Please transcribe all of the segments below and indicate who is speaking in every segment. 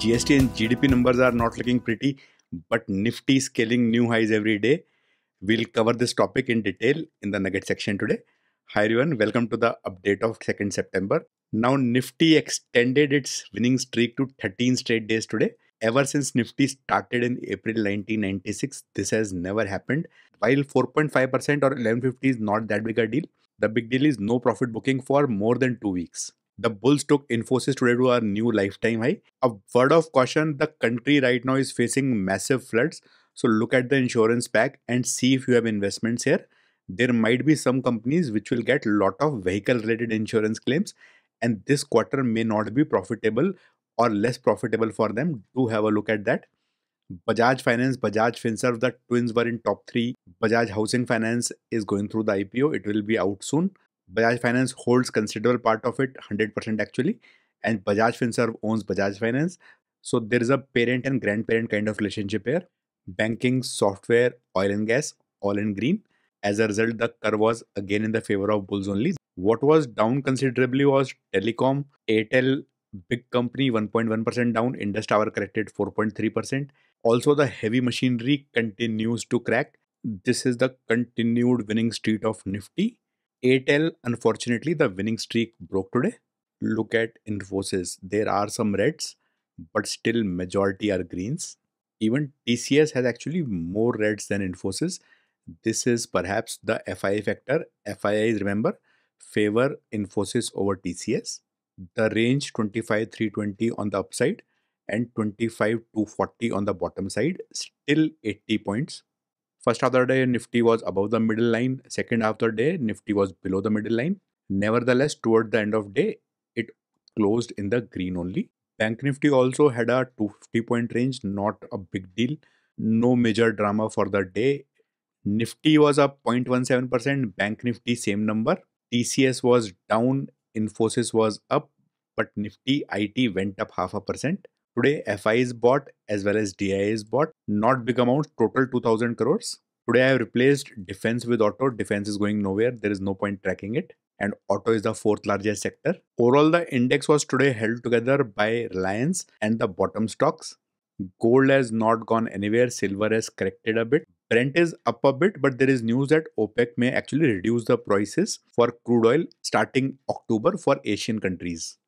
Speaker 1: GST and GDP numbers are not looking pretty, but Nifty scaling new highs every day. We'll cover this topic in detail in the Nugget section today. Hi everyone, welcome to the update of 2nd September. Now Nifty extended its winning streak to 13 straight days today. Ever since Nifty started in April 1996, this has never happened. While 4.5% or 1150 is not that big a deal, the big deal is no profit booking for more than 2 weeks. The Bulls took Infosys today to a new lifetime high. A word of caution the country right now is facing massive floods. So look at the insurance pack and see if you have investments here. There might be some companies which will get lot of vehicle related insurance claims and this quarter may not be profitable or less profitable for them. Do have a look at that. Bajaj Finance, Bajaj FinServ, the twins were in top three. Bajaj Housing Finance is going through the IPO. It will be out soon. Bajaj Finance holds considerable part of it, 100% actually, and Bajaj Finserv owns Bajaj Finance. So there is a parent and grandparent kind of relationship here. Banking, software, oil and gas, all in green. As a result, the curve was again in the favor of bulls only. What was down considerably was telecom, Airtel, big company 1.1% down, Indus Tower corrected 4.3%. Also, the heavy machinery continues to crack. This is the continued winning streak of Nifty Atel, unfortunately, the winning streak broke today. Look at Infosys. There are some reds, but still majority are greens. Even TCS has actually more reds than Infosys. This is perhaps the FII factor. FIA is, remember, favor Infosys over TCS. The range twenty-five three twenty on the upside and twenty-five two forty on the bottom side, still 80 points. First half of the day, Nifty was above the middle line. Second half of the day, Nifty was below the middle line. Nevertheless, toward the end of day, it closed in the green only. Bank Nifty also had a 250 point range, not a big deal. No major drama for the day. Nifty was up 0.17%, Bank Nifty same number. TCS was down, Infosys was up, but Nifty IT went up half a percent. Today, FI is bought as well as DI is bought not big amounts, total 2000 crores. Today, I have replaced defense with auto. Defense is going nowhere, there is no point tracking it. And auto is the fourth largest sector. Overall, the index was today held together by Reliance and the bottom stocks. Gold has not gone anywhere, silver has corrected a bit. Brent is up a bit, but there is news that OPEC may actually reduce the prices for crude oil starting October for Asian countries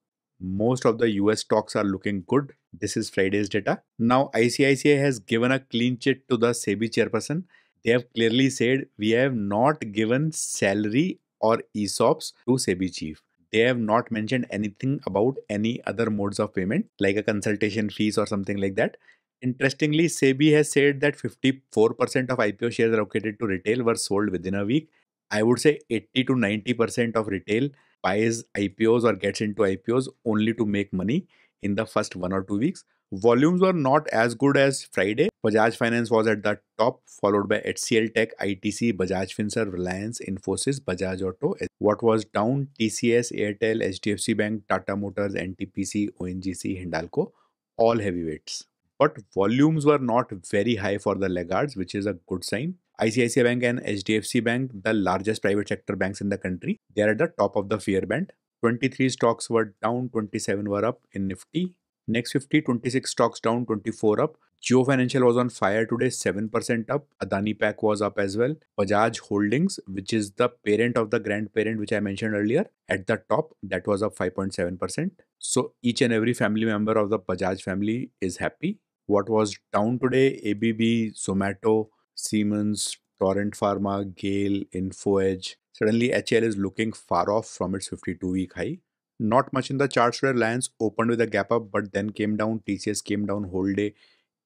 Speaker 1: most of the US stocks are looking good. This is Friday's data. Now, ICICI has given a clean chit to the SEBI chairperson. They have clearly said we have not given salary or ESOPs to SEBI chief. They have not mentioned anything about any other modes of payment like a consultation fees or something like that. Interestingly, SEBI has said that 54% of IPO shares allocated to retail were sold within a week. I would say 80 to 90% of retail buys IPOs or gets into IPOs only to make money in the first one or two weeks. Volumes were not as good as Friday. Bajaj Finance was at the top, followed by HCL Tech, ITC, Bajaj Finser, Reliance, Infosys, Bajaj Auto. What was down? TCS, Airtel, HDFC Bank, Tata Motors, NTPC, ONGC, Hindalco, all heavyweights. But volumes were not very high for the laggards, which is a good sign. ICICI Bank and HDFC Bank, the largest private sector banks in the country, they are at the top of the fear band. 23 stocks were down, 27 were up in Nifty. Next 50, 26 stocks down, 24 up. Geo Financial was on fire today, 7% up. Adani Pack was up as well. Bajaj Holdings, which is the parent of the grandparent, which I mentioned earlier, at the top, that was up 5.7%. So each and every family member of the Bajaj family is happy. What was down today? ABB, Somato, Siemens, Torrent Pharma, Gale, InfoEdge. Suddenly, HL is looking far off from its 52 week high. Not much in the charts where Reliance opened with a gap up but then came down. TCS came down whole day.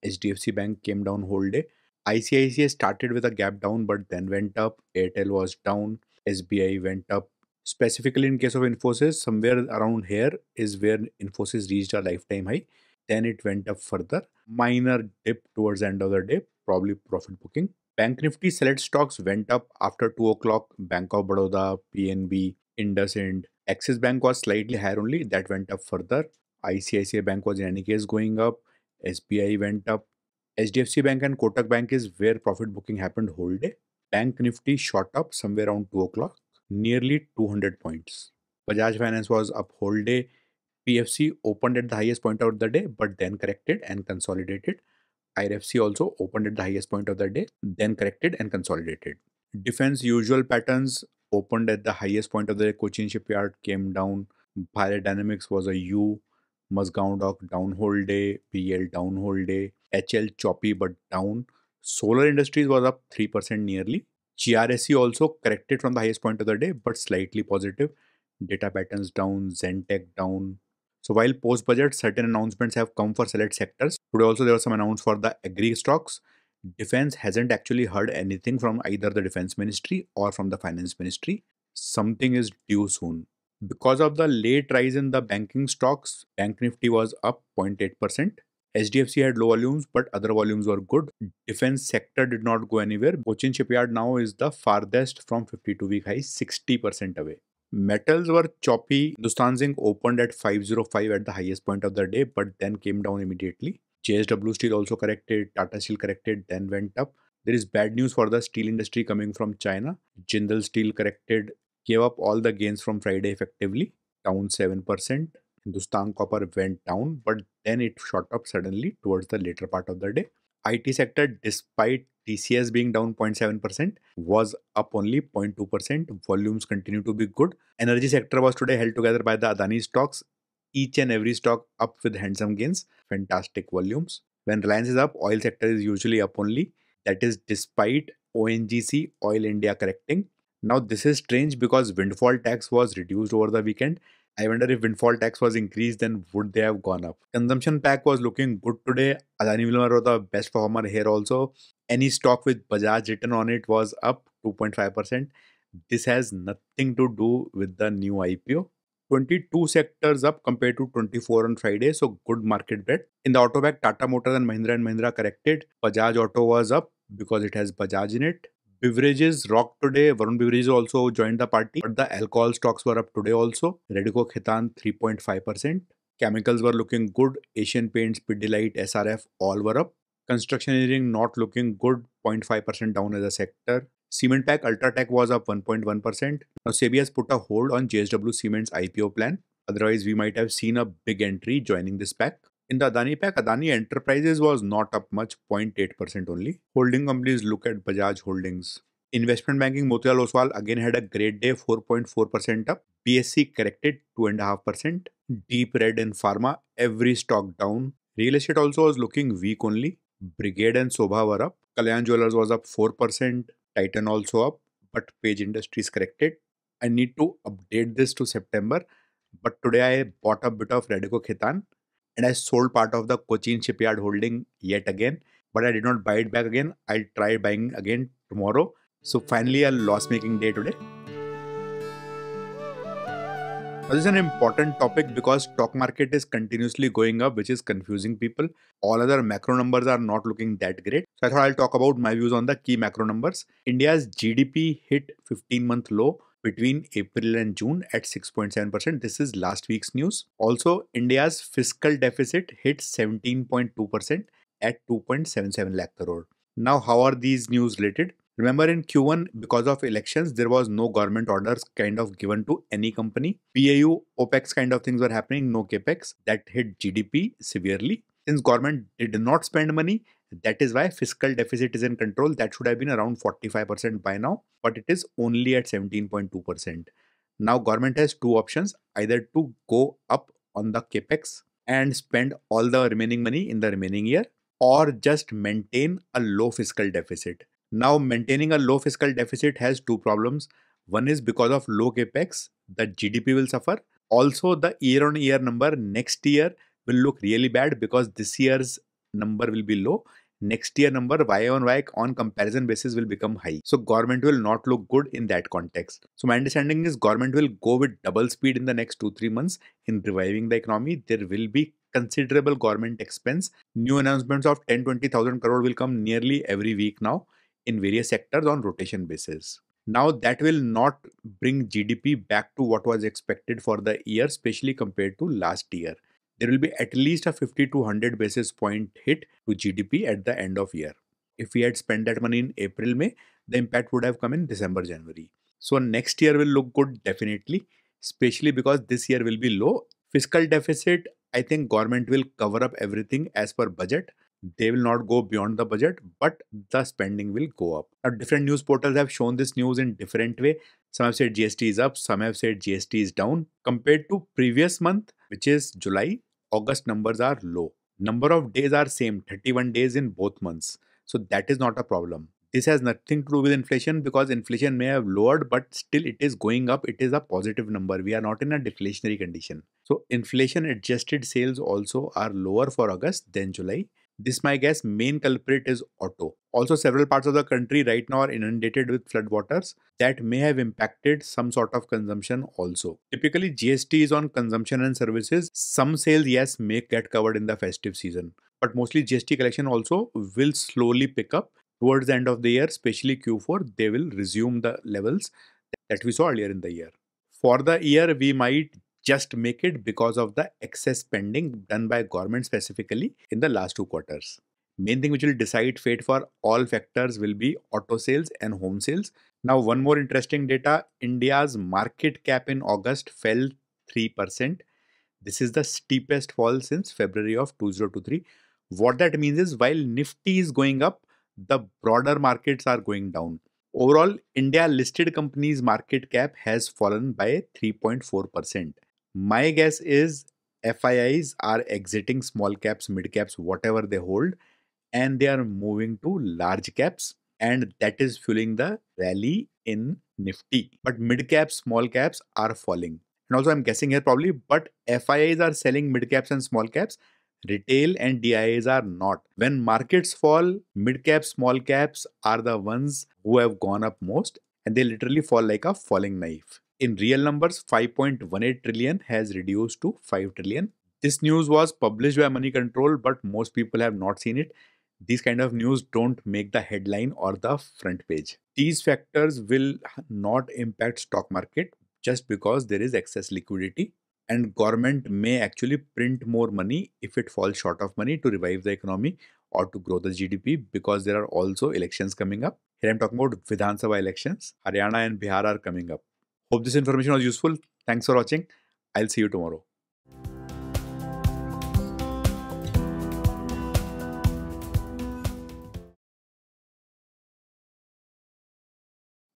Speaker 1: HDFC Bank came down whole day. ICICI started with a gap down but then went up. Airtel was down. SBI went up. Specifically, in case of Infosys, somewhere around here is where Infosys reached a lifetime high. Then it went up further. Minor dip towards the end of the day probably profit booking. Bank Nifty select stocks went up after 2 o'clock. Bank of Baroda, PNB, IndusInd, Axis Bank was slightly higher only. That went up further. ICICI Bank was in any case going up. SBI went up. HDFC Bank and Kotak Bank is where profit booking happened whole day. Bank Nifty shot up somewhere around 2 o'clock, nearly 200 points. Bajaj Finance was up whole day. PFC opened at the highest point of the day but then corrected and consolidated. IRFC also opened at the highest point of the day, then corrected and consolidated. Defense usual patterns opened at the highest point of the day. Cochin Shipyard came down. Pilot Dynamics was a U. Mazgaon Dock down day. PL down day. HL choppy but down. Solar Industries was up 3% nearly. GRSE also corrected from the highest point of the day but slightly positive. Data patterns down. Zentech down. So while post-budget, certain announcements have come for select sectors. Today also there were some announcements for the agri stocks. Defense hasn't actually heard anything from either the defense ministry or from the finance ministry. Something is due soon. Because of the late rise in the banking stocks, Bank Nifty was up 0.8%. HDFC had low volumes, but other volumes were good. Defense sector did not go anywhere. Bochin Shipyard now is the farthest from 52 week high, 60% away. Metals were choppy. Hindustan Zinc opened at 505 at the highest point of the day, but then came down immediately. JSW Steel also corrected, Tata Steel corrected, then went up. There is bad news for the steel industry coming from China. Jindal Steel corrected, gave up all the gains from Friday effectively, down 7%. Hindustan Copper went down, but then it shot up suddenly towards the later part of the day. IT sector, despite TCS being down 0.7%, was up only 0.2%. Volumes continue to be good. Energy sector was today held together by the Adani stocks. Each and every stock up with handsome gains, fantastic volumes. When Reliance is up, oil sector is usually up only. That is despite ONGC, Oil India correcting. Now this is strange because windfall tax was reduced over the weekend I wonder if windfall tax was increased, then would they have gone up? Consumption pack was looking good today. Adani was the best performer here also. Any stock with Bajaj written on it was up 2.5%. This has nothing to do with the new IPO. 22 sectors up compared to 24 on Friday, so good market bet. In the auto back, Tata Motors and Mahindra and Mahindra corrected. Bajaj Auto was up because it has Bajaj in it. Beverages rocked today. Varun Beverages also joined the party, but the alcohol stocks were up today also. Redico Khitan 3.5%. Chemicals were looking good. Asian Paints, Pidilite, SRF all were up. Construction engineering not looking good, 0.5% down as a sector. Cement Pack Ultratech was up 1.1%. Now SEBI has put a hold on JSW Cement's IPO plan. Otherwise, we might have seen a big entry joining this pack. In the Adani pack, Adani Enterprises was not up much, 0.8% only. Holding companies look at Bajaj Holdings. Investment banking Motilal Oswal again had a great day, 4.4% up. BSC corrected 2.5%. Deep red in pharma, every stock down. Real estate also was looking weak only. Brigade and Sobha were up. Kalyan Jewelers was up 4%. Titan also up, but Page Industries corrected. I need to update this to September. But today I bought a bit of Radico Khitan and I sold part of the Cochin shipyard holding yet again, but I did not buy it back again. I'll try buying again tomorrow. So finally, a loss making day today. Now, this is an important topic because stock market is continuously going up, which is confusing people. All other macro numbers are not looking that great. So I thought I'll talk about my views on the key macro numbers. India's GDP hit 15 month low between April and June at 6.7%. This is last week's news. Also, India's fiscal deficit hit 17.2% at 2.77 lakh crore. Now, how are these news related? Remember in Q1, because of elections, there was no government orders kind of given to any company. PAU, OPEX kind of things were happening, no CAPEX. That hit GDP severely. Since government did not spend money that is why fiscal deficit is in control. That should have been around 45% by now, but it is only at 17.2%. Now government has two options, either to go up on the capex and spend all the remaining money in the remaining year or just maintain a low fiscal deficit. Now maintaining a low fiscal deficit has two problems. One is because of low capex, the GDP will suffer. Also the year on year number next year will look really bad because this year's number will be low next year number Y on Y on comparison basis will become high. So government will not look good in that context. So my understanding is government will go with double speed in the next two, three months in reviving the economy. There will be considerable government expense. New announcements of 10, 20,000 crore will come nearly every week now in various sectors on rotation basis. Now that will not bring GDP back to what was expected for the year, especially compared to last year there will be at least a 50 to 100 basis point hit to GDP at the end of year. If we had spent that money in April, May, the impact would have come in December, January. So next year will look good definitely, especially because this year will be low. Fiscal deficit, I think government will cover up everything as per budget. They will not go beyond the budget, but the spending will go up. Now, different news portals have shown this news in different way. Some have said GST is up, some have said GST is down. Compared to previous month, which is July, August numbers are low. Number of days are same, 31 days in both months. So that is not a problem. This has nothing to do with inflation because inflation may have lowered, but still it is going up. It is a positive number. We are not in a deflationary condition. So inflation adjusted sales also are lower for August than July this, my guess, main culprit is auto. Also, several parts of the country right now are inundated with floodwaters that may have impacted some sort of consumption also. Typically, GST is on consumption and services. Some sales, yes, may get covered in the festive season, but mostly GST collection also will slowly pick up towards the end of the year, especially Q4. They will resume the levels that we saw earlier in the year. For the year, we might just make it because of the excess spending done by government specifically in the last two quarters. Main thing which will decide fate for all factors will be auto sales and home sales. Now, one more interesting data India's market cap in August fell 3%. This is the steepest fall since February of 2023. What that means is while Nifty is going up, the broader markets are going down. Overall, India listed companies market cap has fallen by 3.4%. My guess is FIIs are exiting small caps, mid caps, whatever they hold, and they are moving to large caps, and that is fueling the rally in Nifty. But mid caps, small caps are falling. And also, I'm guessing here probably, but FIIs are selling mid caps and small caps. Retail and DIAs are not. When markets fall, mid caps, small caps are the ones who have gone up most, and they literally fall like a falling knife in real numbers 5.18 trillion has reduced to 5 trillion this news was published by money control but most people have not seen it these kind of news don't make the headline or the front page these factors will not impact stock market just because there is excess liquidity and government may actually print more money if it falls short of money to revive the economy or to grow the GDP because there are also elections coming up. Here I'm talking about Vidhan Sabha elections. Haryana and Bihar are coming up. Hope this information was useful. Thanks for watching. I'll see you tomorrow.